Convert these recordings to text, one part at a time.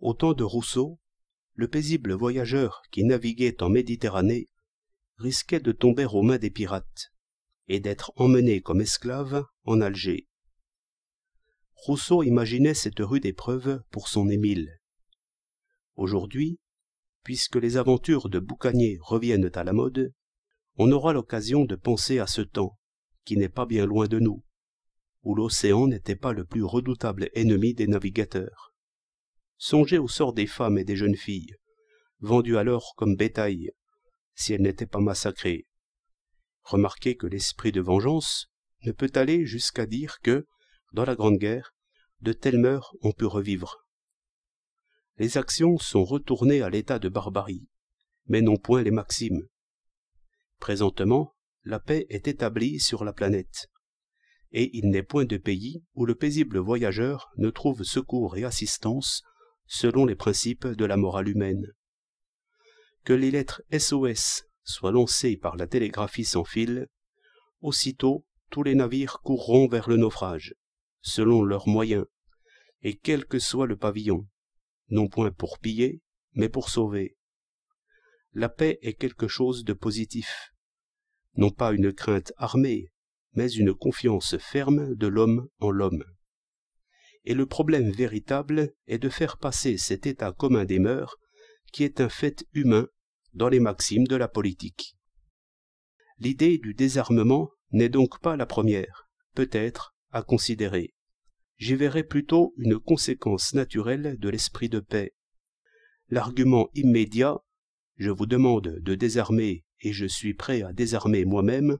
Au temps de Rousseau, le paisible voyageur qui naviguait en Méditerranée risquait de tomber aux mains des pirates et d'être emmené comme esclave en Alger. Rousseau imaginait cette rude épreuve pour son Émile. Aujourd'hui, puisque les aventures de Boucanier reviennent à la mode, on aura l'occasion de penser à ce temps, qui n'est pas bien loin de nous, où l'océan n'était pas le plus redoutable ennemi des navigateurs songez au sort des femmes et des jeunes filles, vendues alors comme bétail, si elles n'étaient pas massacrées. Remarquez que l'esprit de vengeance ne peut aller jusqu'à dire que, dans la Grande Guerre, de telles mœurs ont pu revivre. Les actions sont retournées à l'état de barbarie, mais non point les maximes. Présentement, la paix est établie sur la planète, et il n'est point de pays où le paisible voyageur ne trouve secours et assistance selon les principes de la morale humaine. Que les lettres SOS soient lancées par la télégraphie sans fil, aussitôt tous les navires courront vers le naufrage, selon leurs moyens, et quel que soit le pavillon, non point pour piller, mais pour sauver. La paix est quelque chose de positif, non pas une crainte armée, mais une confiance ferme de l'homme en l'homme et le problème véritable est de faire passer cet état commun des mœurs, qui est un fait humain, dans les maximes de la politique. L'idée du désarmement n'est donc pas la première, peut-être, à considérer. J'y verrai plutôt une conséquence naturelle de l'esprit de paix. L'argument immédiat je vous demande de désarmer et je suis prêt à désarmer moi-même,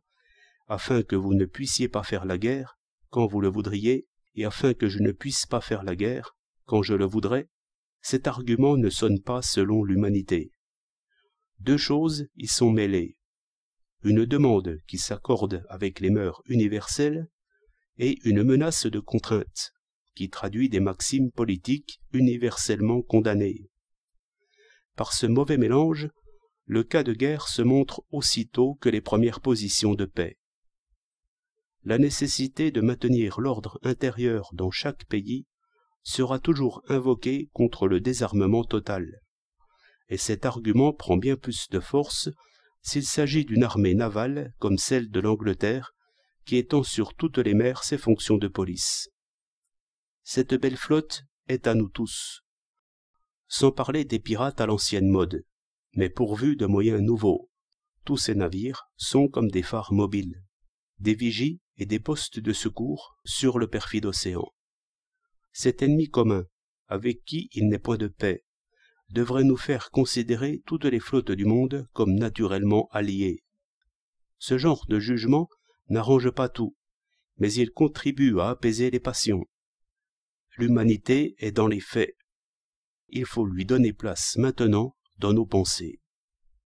afin que vous ne puissiez pas faire la guerre, quand vous le voudriez, et afin que je ne puisse pas faire la guerre, quand je le voudrais, cet argument ne sonne pas selon l'humanité. Deux choses y sont mêlées. Une demande qui s'accorde avec les mœurs universelles et une menace de contrainte qui traduit des maximes politiques universellement condamnées. Par ce mauvais mélange, le cas de guerre se montre aussitôt que les premières positions de paix la nécessité de maintenir l'ordre intérieur dans chaque pays sera toujours invoquée contre le désarmement total. Et cet argument prend bien plus de force s'il s'agit d'une armée navale comme celle de l'Angleterre, qui étend sur toutes les mers ses fonctions de police. Cette belle flotte est à nous tous. Sans parler des pirates à l'ancienne mode, mais pourvus de moyens nouveaux. Tous ces navires sont comme des phares mobiles, des vigies et des postes de secours sur le perfide océan. Cet ennemi commun, avec qui il n'est point de paix, devrait nous faire considérer toutes les flottes du monde comme naturellement alliées. Ce genre de jugement n'arrange pas tout, mais il contribue à apaiser les passions. L'humanité est dans les faits. Il faut lui donner place maintenant dans nos pensées.